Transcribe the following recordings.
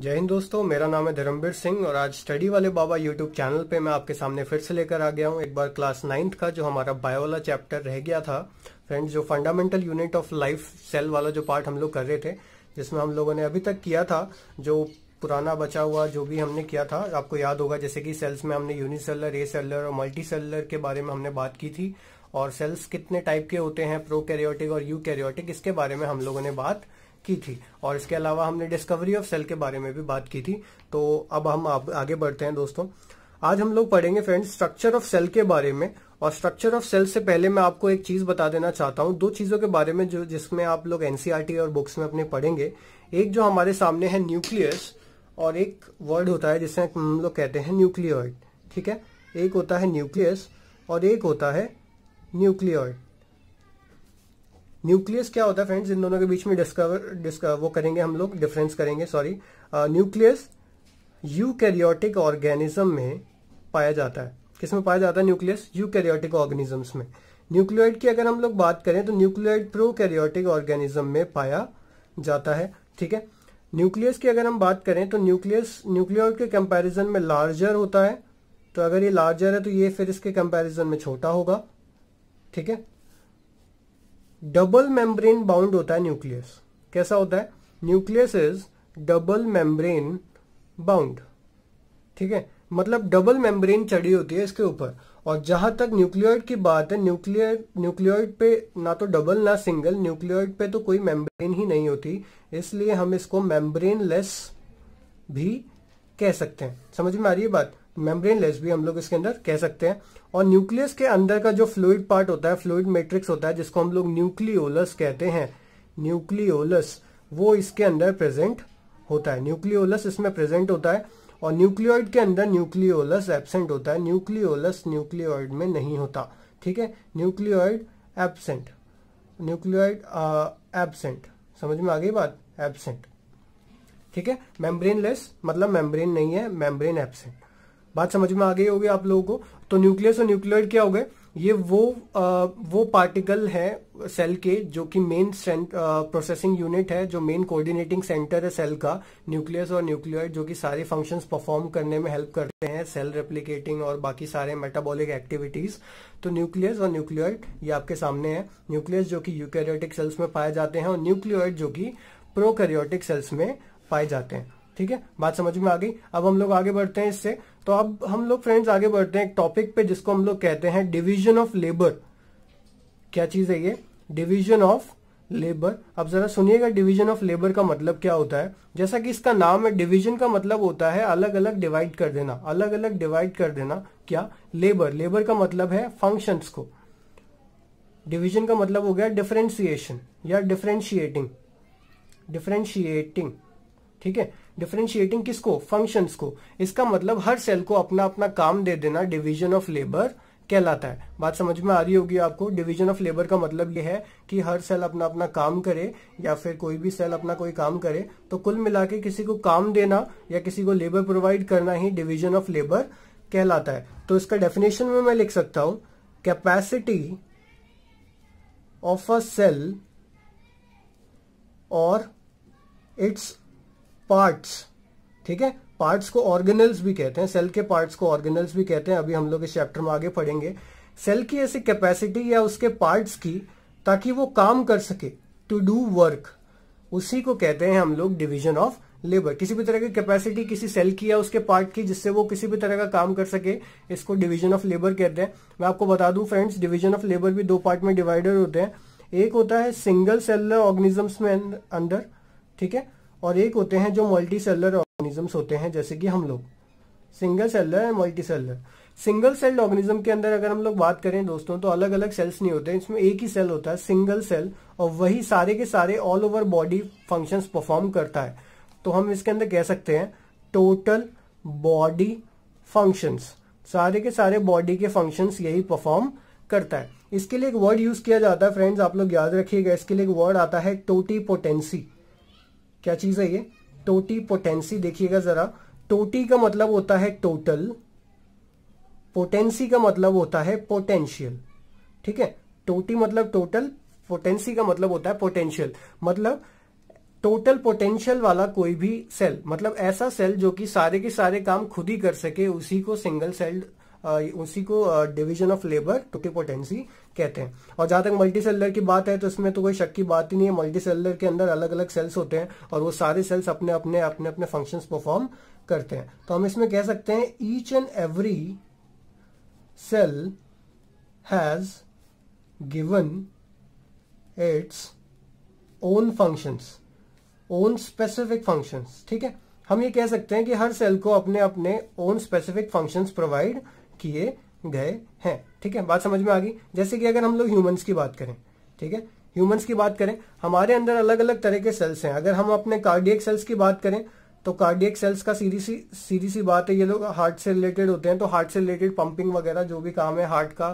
जय हिंद दोस्तों मेरा नाम है धर्मवीर सिंह और आज स्टडी वाले बाबा यूट्यूब चैनल पे मैं आपके सामने फिर से लेकर आ गया हूँ एक बार क्लास नाइन्थ का जो हमारा बायो वाला चैप्टर रह गया था फ्रेंड्स जो fundamental unit of life cell वाला जो पार्ट हम लोग कर रहे थे जिसमें हम लोगों ने अभी तक किया था जो पुराना बचा हुआ जो भी हमने किया था आपको याद होगा जैसे कि सेल्स में हमने यूनिसेलर ए सेलर और मल्टी सेलर के बारे में हमने बात की थी और सेल्स कितने टाइप के होते हैं कैरियोटिक और कैरियोटिक इसके बारे में हम लोगों ने बात की थी और इसके अलावा हमने डिस्कवरी ऑफ सेल के बारे में भी बात की थी तो अब हम आगे बढ़ते हैं दोस्तों आज हम लोग पढ़ेंगे फ्रेंड्स स्ट्रक्चर ऑफ सेल के बारे में और स्ट्रक्चर ऑफ सेल से पहले मैं आपको एक चीज बता देना चाहता हूँ दो चीजों के बारे में जो जिसमें आप लोग एनसीआरटी e और बुक्स में अपने पढ़ेंगे एक जो हमारे सामने है न्यूक्लियस और एक वर्ड होता है जिसे हम लोग कहते हैं न्यूक्लियॉइड ठीक है एक होता है न्यूक्लियस और एक होता है न्यूक्लियॉइड न्यूक्लियस क्या होता है फ्रेंड्स इन दोनों के बीच में डिस्कवर डिस्कवर वो करेंगे हम लोग डिफरेंस करेंगे sorry nucleus eukaryotic organism में पाया जाता है किस में पाया जाता है न्यूक्लियस यू कैरियोटिक ऑर्गेनिजम्स में न्यूक्लियोइड की अगर हम लोग बात करें तो न्यूक्लियोइड कैरियोटिक ऑर्गेनिज्म में पाया जाता है ठीक है न्यूक्लियस की अगर हम बात करें तो न्यूक्लियस न्यूक्लियोइड के कंपेरिजन में लार्जर होता है तो अगर ये लार्जर है तो ये फिर इसके कंपेरिजन में छोटा होगा ठीक है डबल मेम्ब्रेन बाउंड होता है न्यूक्लियस कैसा होता है nucleus is double membrane bound ठीक है मतलब डबल मेम्ब्रेन चढ़ी होती है इसके ऊपर और जहां तक न्यूक्लियोइड की बात है न्यूक्लियर न्यूक्लियोइड पे ना तो डबल ना सिंगल न्यूक्लियोइड पे तो कोई मेम्ब्रेन ही नहीं होती इसलिए हम इसको मेम्ब्रेन लेस भी कह सकते हैं समझ में आ रही है बात मेम्ब्रेन लेस भी हम लोग इसके अंदर कह सकते हैं और न्यूक्लियस के अंदर का जो फ्लूड पार्ट होता है फ्लूड मेट्रिक्स होता है जिसको हम लोग न्यूक्लियोलस कहते हैं न्यूक्लियोलस वो इसके अंदर प्रेजेंट होता है न्यूक्लियोलस इसमें प्रेजेंट होता है और न्यूक्लियोइड के अंदर न्यूक्लियोलस एबसेंट होता है न्यूक्लियोलस न्यूक्लियोइड में नहीं होता ठीक है न्यूक्लियोइड एबसेंट न्यूक्लियोइड एबसेंट समझ में आ गई बात एबसेंट ठीक है मेम्ब्रेन मतलब मेम्ब्रेन नहीं है मेम्ब्रेन एबसेंट बात समझ में आ गई होगी आप लोगों को तो न्यूक्लियस और न्यूक्लियर क्या हो गए ये वो आ, वो पार्टिकल है सेल के जो कि मेन प्रोसेसिंग यूनिट है जो मेन कोऑर्डिनेटिंग सेंटर है सेल का न्यूक्लियस और न्यूक्लियर जो कि सारे फंक्शंस परफॉर्म करने में हेल्प करते हैं सेल रेप्लिकेटिंग और बाकी सारे मेटाबॉलिक एक्टिविटीज तो न्यूक्लियस और न्यूक्लियर ये आपके सामने है न्यूक्लियस जो कि यूकैरियोटिक सेल्स में पाए जाते हैं और न्यूक्लियर जो कि प्रोकैरियोटिक सेल्स में पाए जाते हैं ठीक है बात समझ में आ गई अब हम लोग आगे बढ़ते हैं इससे तो अब हम लोग फ्रेंड्स आगे बढ़ते हैं एक टॉपिक पे जिसको हम लोग कहते हैं डिवीजन ऑफ लेबर क्या चीज है ये डिवीजन ऑफ लेबर अब जरा सुनिएगा डिवीजन ऑफ लेबर का मतलब क्या होता है जैसा कि इसका नाम है डिवीजन का मतलब होता है अलग अलग डिवाइड कर देना अलग अलग डिवाइड कर देना क्या लेबर लेबर का मतलब है फंक्शंस को डिवीजन का मतलब हो गया डिफ्रेंसिएशन या डिफ्रेंशिएटिंग डिफ्रेंशिएटिंग ठीक है डिफ्रेंशिएटिंग किसको फंक्शंस को इसका मतलब हर सेल को अपना अपना काम दे देना डिवीजन ऑफ लेबर कहलाता है बात समझ में आ रही होगी आपको डिवीजन ऑफ लेबर का मतलब यह है कि हर सेल अपना अपना काम करे या फिर कोई भी सेल अपना कोई काम करे तो कुल मिला के किसी को काम देना या किसी को लेबर प्रोवाइड करना ही डिवीजन ऑफ लेबर कहलाता है तो इसका डेफिनेशन में मैं लिख सकता हूं कैपेसिटी ऑफ अ सेल और इट्स पार्ट्स ठीक है पार्ट्स को ऑर्गेनल्स भी कहते हैं सेल के पार्ट्स को ऑर्गेनल्स भी कहते हैं अभी हम लोग इस चैप्टर में आगे पढ़ेंगे सेल की ऐसी कैपेसिटी या उसके पार्ट्स की ताकि वो काम कर सके टू डू वर्क उसी को कहते हैं हम लोग डिविजन ऑफ लेबर किसी भी तरह की कैपेसिटी किसी सेल की या उसके पार्ट की जिससे वो किसी भी तरह का काम कर सके इसको डिवीजन ऑफ लेबर कहते हैं मैं आपको बता दूं फ्रेंड्स डिवीजन ऑफ लेबर भी दो पार्ट में डिवाइडेड होते हैं एक होता है सिंगल सेलर ऑर्गेनिजम्स में अंदर ठीक है और एक होते हैं जो मल्टी सेलर ऑर्गेनिजम्स होते हैं जैसे कि हम लोग single cellular and multicellular single celled organism के अंदर अगर हम लोग बात करें दोस्तों तो अलग अलग सेल्स नहीं होते इसमें एक ही सेल होता है सिंगल सेल और वही सारे के सारे all over body functions perform करता है तो हम इसके अंदर कह सकते हैं टोटल बॉडी फंक्शंस सारे के सारे बॉडी के फंक्शंस यही परफॉर्म करता है इसके लिए एक वर्ड यूज किया जाता है फ्रेंड्स आप लोग याद रखिएगा इसके लिए एक वर्ड आता है टोटी पोटेंसी क्या चीज है ये टोटी पोटेंसी देखिएगा जरा टोटी का मतलब होता है टोटल पोटेंसी का मतलब होता है पोटेंशियल ठीक है टोटी मतलब टोटल पोटेंसी का मतलब होता है पोटेंशियल मतलब टोटल पोटेंशियल वाला कोई भी सेल मतलब ऐसा सेल जो कि सारे के सारे काम खुद ही कर सके उसी को सिंगल सेल उसी को डिवीजन ऑफ लेबर टोटीपोटेंसी कहते हैं और जहां तक मल्टी सेलर की बात है तो इसमें तो कोई शक की बात ही नहीं है मल्टी सेलर के अंदर अलग अलग सेल्स होते हैं और वो सारे सेल्स अपने अपने अपने अपने फंक्शन परफॉर्म करते हैं तो हम इसमें कह सकते हैं each and every cell has given its own functions own specific functions ठीक है हम ये कह सकते हैं कि हर सेल को अपने अपने ओन स्पेसिफिक फंक्शंस प्रोवाइड किए गए हैं ठीक है बात समझ में आ गई जैसे कि अगर हम लोग ह्यूमंस की बात करें ठीक है ह्यूमंस की बात करें हमारे अंदर अलग अलग तरह के सेल्स हैं अगर हम अपने कार्डियक सेल्स की बात करें तो कार्डियक सेल्स का सीधी सी सीधी सी बात है ये लोग हार्ट से रिलेटेड होते हैं तो हार्ट से रिलेटेड पंपिंग वगैरह जो भी काम है हार्ट का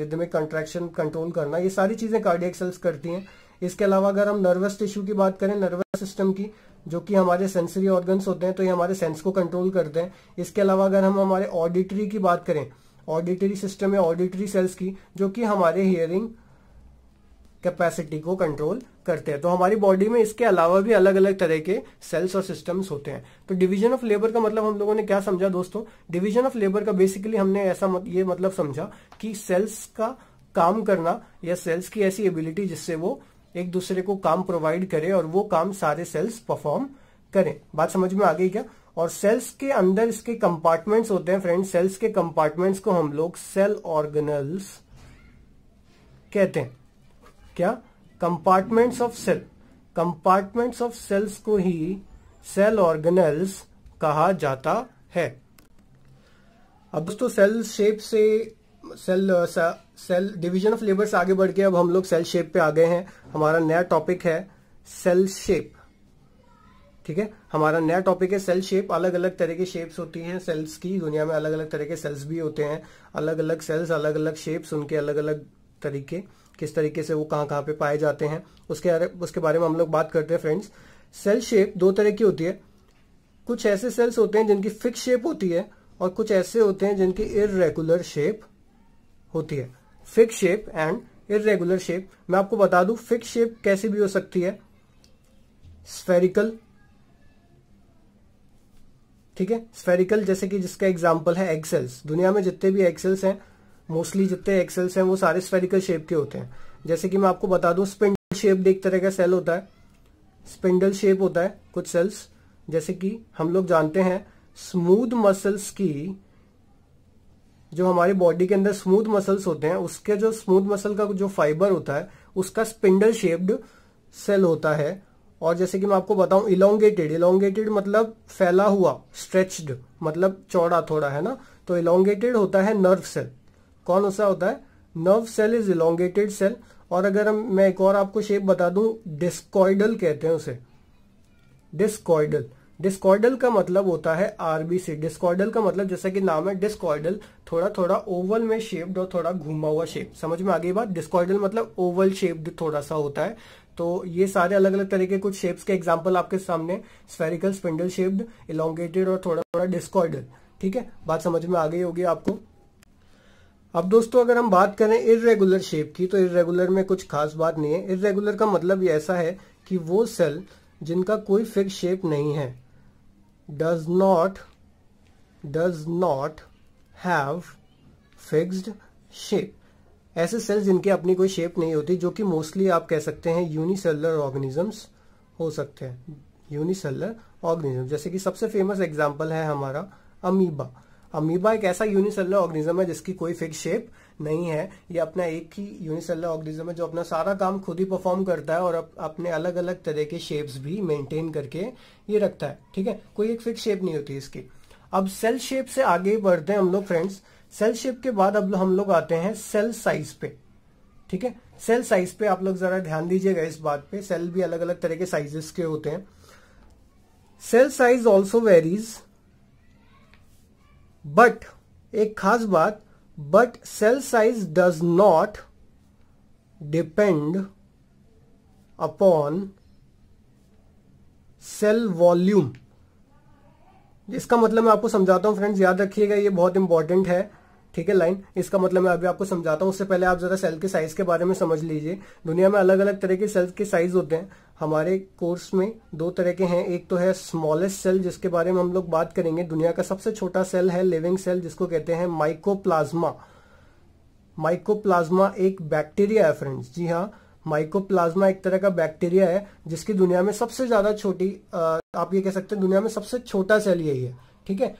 रिदमिक कंट्रैक्शन कंट्रोल करना ये सारी चीजें कार्डियक सेल्स करती हैं इसके अलावा अगर हम नर्वस टिश्यू की बात करें नर्वस सिस्टम की जो कि हमारे सेंसरी ऑर्गन्स होते हैं तो ये हमारे सेंस को कंट्रोल करते हैं इसके अलावा अगर हम हमारे ऑडिटरी की बात करें ऑडिटरी सिस्टम या ऑडिटरी सेल्स की जो कि हमारे हियरिंग कैपेसिटी को कंट्रोल करते हैं तो हमारी बॉडी में इसके अलावा भी अलग अलग तरह के सेल्स और सिस्टम्स होते हैं तो डिवीजन ऑफ लेबर का मतलब हम लोगों ने क्या समझा दोस्तों डिवीजन ऑफ लेबर का बेसिकली हमने ऐसा मत, ये मतलब समझा कि सेल्स का काम करना या सेल्स की ऐसी एबिलिटी जिससे वो एक दूसरे को काम प्रोवाइड करे और वो काम सारे सेल्स परफॉर्म करें बात समझ में आ गई क्या और सेल्स के अंदर इसके कंपार्टमेंट्स होते हैं फ्रेंड सेल्स के कंपार्टमेंट्स को हम लोग सेल ऑर्गेनल्स कहते हैं क्या compartments of cell compartments of cells को ही सेल ऑर्गेनल्स कहा जाता है अब दोस्तों सेल शेप से cell cell division of labour से आगे बढ़ के अब हम लोग सेल शेप पे आ गए हैं हमारा नया टॉपिक है सेल शेप ठीक है हमारा नया टॉपिक है सेल शेप अलग अलग तरह के शेप्स होती हैं सेल्स की दुनिया में अलग अलग तरह के सेल्स भी होते हैं अलग अलग सेल्स अलग अलग शेप्स उनके अलग अलग तरीके किस तरीके से वो कहाँ कहाँ पे पाए जाते हैं उसके उसके बारे में हम लोग बात करते हैं फ्रेंड्स सेल शेप दो तरह की होती है कुछ ऐसे सेल्स होते हैं जिनकी फिक्स शेप होती है और कुछ ऐसे होते हैं जिनकी इरेगुलर शेप होती है fix shape and irregular shape मैं आपको बता दू फिक्स शेप कैसे भी हो सकती है स्फेरिकल ठीक है स्फेरिकल जैसे कि जिसका एग्जाम्पल है एक्सेल्स दुनिया में जितने भी एक्सेल्स हैं मोस्टली जितने एक्सेल्स हैं वो सारे स्फेरिकल शेप के होते हैं जैसे कि मैं आपको बता दू स्पिंडल शेप एक तरह का सेल होता है स्पिंडल शेप होता है कुछ सेल्स जैसे कि हम लोग जानते हैं स्मूथ मसल्स की जो हमारी बॉडी के अंदर स्मूथ मसल्स होते हैं उसके जो स्मूथ मसल का जो फाइबर होता है उसका स्पिंडल शेप्ड सेल होता है और जैसे कि मैं आपको बताऊं इलोंगेटेड इलोंगेटेड मतलब फैला हुआ स्ट्रेच्ड मतलब चौड़ा थोड़ा है ना तो इलोंगेटेड होता है नर्व सेल कौन सा होता है nerve cell is elongated cell और अगर मैं एक और आपको शेप बता दूं डिस्कॉइडल कहते हैं उसे डिस्कॉइडल डिस्कॉर्डल का मतलब होता है आरबीसी डिस्कॉर्डल का मतलब जैसा कि नाम है डिस्कॉर्डल थोड़ा थोड़ा ओवल में शेप्ड और थोड़ा घूमा हुआ शेप समझ में आगे बात डिस्कॉर्डल मतलब ओवल शेप्ड थोड़ा सा होता है तो ये सारे अलग अलग तरह के कुछ शेप्स के एग्जाम्पल आपके सामने स्पेरिकल स्पिंडल शेप्ड इलांगेटेड और थोड़ा थोड़ा डिस्कॉर्डल ठीक है बात समझ में आ गई होगी आपको अब दोस्तों अगर हम बात करें इरेगुलर शेप की तो इरेगुलर में कुछ खास बात नहीं है इरेगुलर का मतलब ऐसा है कि वो सेल जिनका कोई फिक्स शेप नहीं है does not does not have fixed shape ऐसे सेल्स जिनके अपनी कोई शेप नहीं होती जो कि मोस्टली आप कह सकते हैं यूनिसेलर ऑर्गेनिजम्स हो सकते हैं यूनिसेलर ऑर्गेनिज्म जैसे कि सबसे फेमस एग्जाम्पल है हमारा अमीबा अमीबा एक ऐसा यूनिसेलर ऑर्गेनिज्म है जिसकी कोई फिक्स शेप नहीं है ये अपना एक ही यूनिसेलर ऑर्गेनिज्म है जो अपना सारा काम खुद ही परफॉर्म करता है और अप, अपने अलग अलग तरह के शेप्स भी मेंटेन करके ये रखता है ठीक है कोई एक फिक्स शेप नहीं होती इसकी अब सेल शेप से आगे बढ़ते हैं हम लोग फ्रेंड्स सेल शेप के बाद अब हम लोग आते हैं सेल साइज पे ठीक है सेल साइज पे आप लोग जरा ध्यान दीजिएगा इस बात पे सेल भी अलग अलग तरह के साइजेस के होते हैं cell size also varies but एक खास बात but cell size does not depend upon cell volume इसका मतलब मैं आपको समझाता हूँ फ्रेंड्स याद रखिएगा ये बहुत इंपॉर्टेंट है ठीक है लाइन इसका मतलब मैं अभी आपको समझाता हूँ उससे पहले आप जरा सेल के साइज के बारे में समझ लीजिए दुनिया में अलग अलग तरह के सेल्स के साइज होते हैं हमारे कोर्स में दो तरह के हैं एक तो है स्मॉलेस्ट सेल जिसके बारे में हम लोग बात करेंगे दुनिया का सबसे छोटा सेल है लिविंग सेल जिसको कहते हैं माइकोप्लाज्मा माइकोप्लाज्मा एक बैक्टीरिया है फ्रेंड्स जी हाँ माइकोप्लाज्मा एक तरह का बैक्टीरिया है जिसकी दुनिया में सबसे ज्यादा छोटी आप ये कह सकते हैं दुनिया में सबसे छोटा सेल यही है ठीक है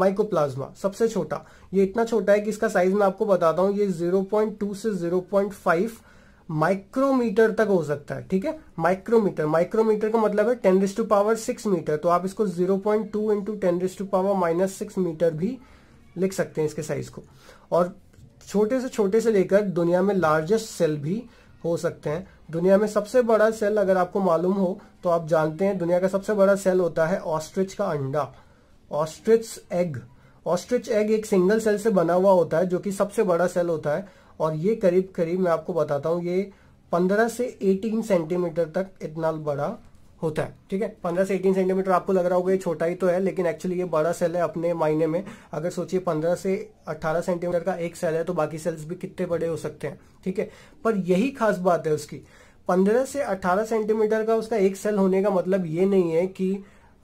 माइकोप्लाज्मा uh, सबसे छोटा ये इतना छोटा है कि इसका साइज मैं आपको बताता हूं ये 0.2 से 0.5 माइक्रोमीटर तक हो सकता है ठीक है माइक्रोमीटर माइक्रोमीटर का मतलब है ten raise to power six metre तो आप इसको 0.2 point two into ten raise to power minus six metre भी लिख सकते हैं इसके साइज को और छोटे से छोटे से लेकर दुनिया में लार्जेस्ट सेल भी हो सकते हैं दुनिया में सबसे बड़ा सेल अगर आपको मालूम हो तो आप जानते हैं दुनिया का सबसे बड़ा सेल होता है ऑस्ट्रिच का अंडा ऑस्ट्रिच एग ऑस्ट्रिच एग एक सिंगल सेल से बना हुआ होता है जो कि सबसे बड़ा सेल होता है और ये करीब करीब मैं आपको बताता हूँ ये 15 से 18 सेंटीमीटर तक इतना बड़ा होता है ठीक है 15 से 18 सेंटीमीटर आपको लग रहा होगा ये छोटा ही तो है लेकिन एक्चुअली ये बड़ा सेल है अपने मायने में अगर सोचिए 15 से 18 सेंटीमीटर का एक सेल है तो बाकी सेल्स भी कितने बड़े हो सकते हैं ठीक है पर यही खास बात है उसकी 15 से 18 सेंटीमीटर का उसका एक सेल होने का मतलब ये नहीं है कि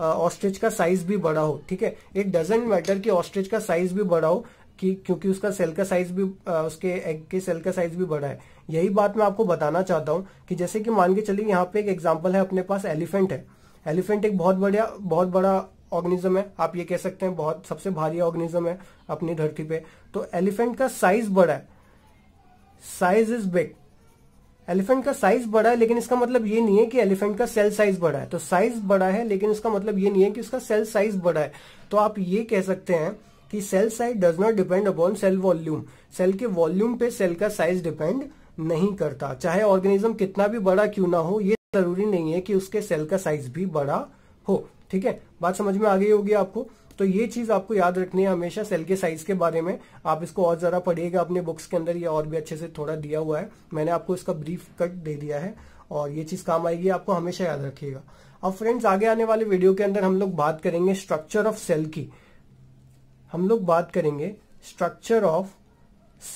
ऑस्ट्रिच का साइज भी बड़ा हो ठीक है इट डजेंट मैटर कि ऑस्ट्रिच का साइज भी बड़ा हो कि क्योंकि उसका सेल का साइज भी आ, उसके एग के सेल का साइज भी बड़ा है यही बात मैं आपको बताना चाहता हूँ कि जैसे कि मान के चलिए यहाँ पे एक एग्जाम्पल है अपने पास एलिफेंट है एलिफेंट एक बहुत बढ़िया बहुत बड़ा ऑर्गेनिज्म है आप ये कह सकते हैं बहुत सबसे भारी ऑर्गेनिज्म है अपनी धरती पे तो एलिफेंट का साइज बड़ा है साइज इज बिग एलिफेंट का साइज बड़ा है लेकिन इसका मतलब ये नहीं है कि एलिफेंट का सेल साइज बड़ा है तो साइज बड़ा है लेकिन इसका मतलब ये नहीं है कि उसका सेल साइज बड़ा है तो आप ये कह सकते हैं कि cell size does not depend upon cell volume cell के वॉल्यूम पे सेल का साइज डिपेंड नहीं करता चाहे ऑर्गेनिज्म कितना भी बड़ा क्यों ना हो ये जरूरी नहीं है कि उसके सेल का साइज भी बड़ा हो ठीक है बात समझ में आ गई होगी आपको तो ये चीज आपको याद रखनी है हमेशा सेल के साइज के बारे में आप इसको और जरा पढ़िएगा अपने बुक्स के अंदर ये और भी अच्छे से थोड़ा दिया हुआ है मैंने आपको इसका ब्रीफ कट दे दिया है और ये चीज काम आएगी आपको हमेशा याद रखिएगा अब फ्रेंड्स आगे आने वाले वीडियो के अंदर हम लोग बात करेंगे स्ट्रक्चर ऑफ सेल की हम लोग बात करेंगे स्ट्रक्चर ऑफ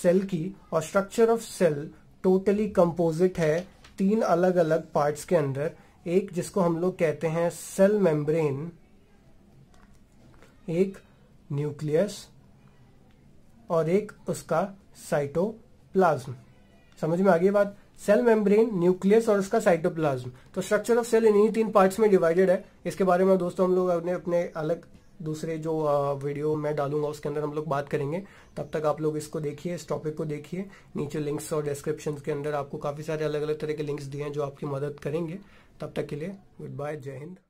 सेल की और structure of cell totally composite है तीन अलग अलग पार्ट्स के अंदर एक जिसको हम लोग कहते हैं सेल मेम्ब्रेन एक न्यूक्लियस और एक उसका साइटोप्लाज्म समझ में आ गई बात सेल मेम्ब्रेन न्यूक्लियस और उसका साइटोप्लाज्म तो स्ट्रक्चर ऑफ सेल इन्हीं तीन पार्ट्स में डिवाइडेड है इसके बारे में दोस्तों हम लोग अपने अपने अलग दूसरे जो वीडियो मैं डालूंगा उसके अंदर हम लोग बात करेंगे तब तक आप लोग इसको देखिए इस टॉपिक को देखिए नीचे लिंक्स और डिस्क्रिप्शन के अंदर आपको काफ़ी सारे अलग अलग तरह के लिंक्स दिए हैं जो आपकी मदद करेंगे तब तक के लिए गुड बाय जय हिंद